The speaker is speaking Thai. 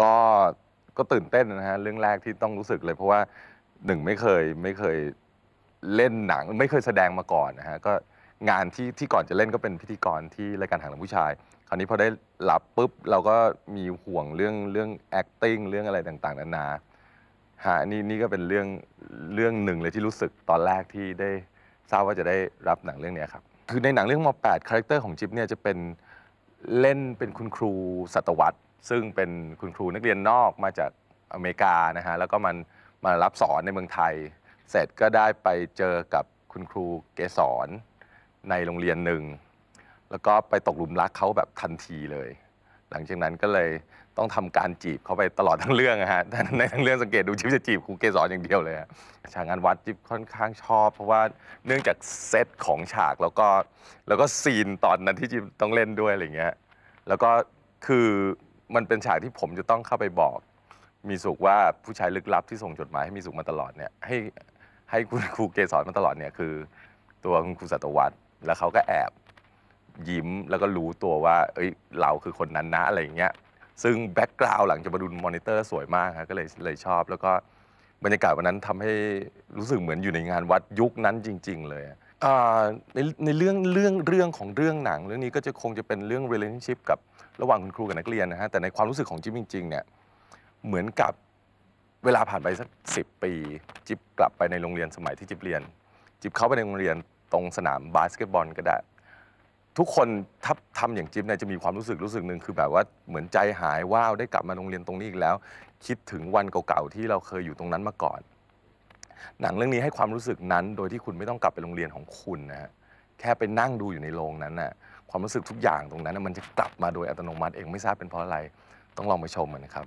ก็ก็ตื่นเต้นนะฮะเรื่องแรกที่ต้องรู้สึกเลย เพราะว่าหนึ่งไม่เคยไม่เคยเล่นหนังไม่เคยแสดงมาก่อนนะฮะก็งานที่ที่ก่อนจะเล่นก็เป็นพิธีกรที่รายการหางลงผู้ชาย คราวนี้พอได้รับปุ๊บเราก็มีห่วงเรื่องเรื่อง acting เรื่องอะไรต่างๆนานาฮะนี่นี่ก็เป็นเรื่องเรื่องหนึ่งเลยที่รู้สึกตอนแรกที่ได้ทราบว่าจะได้รับหนังเรื่องนี้ครับคือในหนังเรื่องม .8 คาแรคเตอร์ของจิ๊บเนี่ยจะเป็นเล่นเป็นคุณครูสัตวรรษซึ่งเป็นคุณครูนักเรียนนอกมาจากอเมริกานะฮะแล้วก็มันมารับสอนในเมืองไทย เสร็จก็ได้ไปเจอกับคุณครูเกสรในโรงเรียนหนึ่ง แล้วก็ไปตกหลุมรักเขาแบบทันทีเลย หลังจากนั้นก็เลยต้องทำการจีบเขาไปตลอดทั้งเรื่องนะฮะในทั้งเรื่องสังเกตดูชิปจะจีบครูเกสรอย่างเดียวเลยฉากงานวัดจิบค่อนข้างชอบเพราะว่าเนื่องจากเซตของฉากแล้วก็แล้วก็ซีนตอนนั้นที่จิบต้องเล่นด้วยอะไรเงี้ยแล้วก็คือมันเป็นฉากที่ผมจะต้องเข้าไปบอก มีสุขว่าผู้ชายลึกลับที่ส่งจดหมายให้มีสุขมาตลอดเนี่ยให้ให้คุณครูเกสรมาตลอดเนี่ยคือตัวคุณครูสัตวัตแล้วเขาก็แอบยิ้มแล้วก็รู้ตัวว่า เอ้ยเราคือคนนั้นนะอะไรอย่างเงี้ยซึ่งแบ็กกราวด์หลังจะมาดูมอนิเตอร์สวยมากครับก็เลยเลยชอบ แล้วก็บรรยากาศวันนั้นทำให้รู้สึกเหมือนอยู่ในงานวัดยุคนั้นจริง ๆ เลยในในเรื่องเรื่องเรื่องของเรื่องหนังเรื่องนี้ก็จะคงจะเป็นเรื่อง relationship กับระหว่างคุณครูกับนักเรียนนะฮะแต่ในความรู้สึกของจิ๊บจริงๆเนี่ยเหมือนกับเวลาผ่านไปสักสิปีจิ๊บกลับไปในโรงเรียนสมัยที่จิ๊บเรียนจิ๊บเข้าไปในโรงเรียนตรงสนามบาสเกตบอลก็ได้ทุกคนทับทำอย่างจิ๊บเนี่ยจะมีความรู้สึกรู้สึกหนึ่งคือแบบว่าเหมือนใจหายว้าวได้กลับมาโรงเรียนตรงนี้อีกแล้ว คิดถึงวันเก่าๆที่เราเคยอยู่ตรงนั้นมาก่อนหนังเรื่องนี้ให้ความรู้สึกนั้น โดยที่คุณไม่ต้องกลับไปโรงเรียนของคุณนะฮะแค่ไปนั่งดูอยู่ในโรงนั้นน่ะความรู้สึกทุกอย่างตรงนั้นมันจะกลับมาโดยอัตโนมัติเองไม่ทราบเป็นเพราะอะไรต้องลองไปชมกันนะครับ